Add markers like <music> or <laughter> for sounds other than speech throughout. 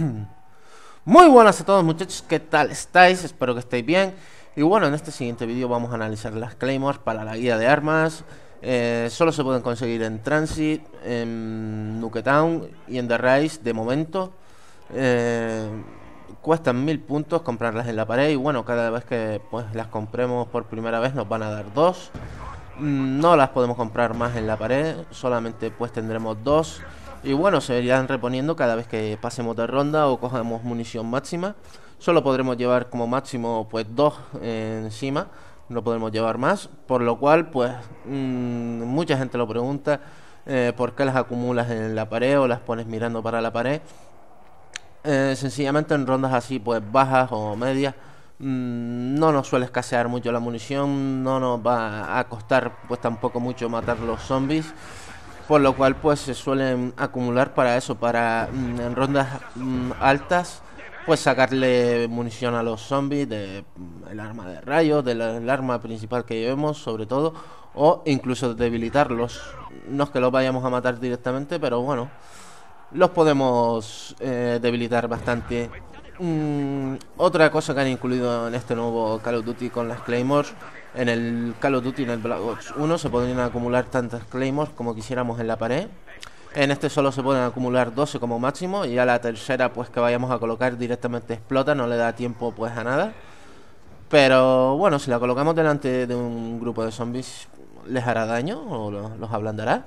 <clears throat> Muy buenas a todos muchachos, ¿qué tal estáis? Espero que estéis bien. Y bueno, en este siguiente vídeo vamos a analizar las claymores para la guía de armas. Eh, solo se pueden conseguir en Transit, en Nuketown y en The Rise de momento. Eh, cuestan mil puntos comprarlas en la pared y bueno, cada vez que pues, las compremos por primera vez nos van a dar dos. Mm, no las podemos comprar más en la pared, solamente pues tendremos dos. Y bueno, se irán reponiendo cada vez que pasemos de ronda o cojamos munición máxima. Solo podremos llevar como máximo pues dos eh, encima, no podremos llevar más. Por lo cual, pues mm, mucha gente lo pregunta, eh, ¿por qué las acumulas en la pared o las pones mirando para la pared? Eh, sencillamente en rondas así, pues bajas o medias, mm, no nos suele escasear mucho la munición, no nos va a costar pues tampoco mucho matar los zombies por lo cual pues se suelen acumular para eso, para mm, en rondas mm, altas pues sacarle munición a los zombies de mm, el arma de rayos, del arma principal que llevemos sobre todo o incluso debilitarlos. No es que los vayamos a matar directamente, pero bueno, los podemos eh, debilitar bastante Mm, otra cosa que han incluido en este nuevo Call of Duty con las Claymores, en el Call of Duty en el Black Ops 1 se podrían acumular tantas Claymores como quisiéramos en la pared. En este solo se pueden acumular 12 como máximo y a la tercera pues que vayamos a colocar directamente explota, no le da tiempo pues a nada. Pero bueno, si la colocamos delante de un grupo de zombies les hará daño o los ablandará.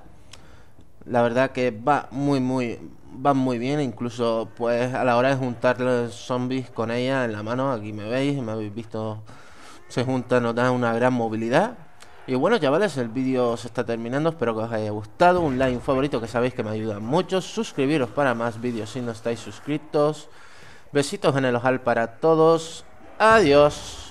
La verdad que va muy muy van muy bien, incluso pues a la hora de juntar los zombies con ella en la mano, aquí me veis, me habéis visto, se juntan, nos da una gran movilidad. Y bueno chavales, el vídeo se está terminando, espero que os haya gustado, un like, un favorito que sabéis que me ayuda mucho, suscribiros para más vídeos si no estáis suscritos, besitos en el ojal para todos, adiós.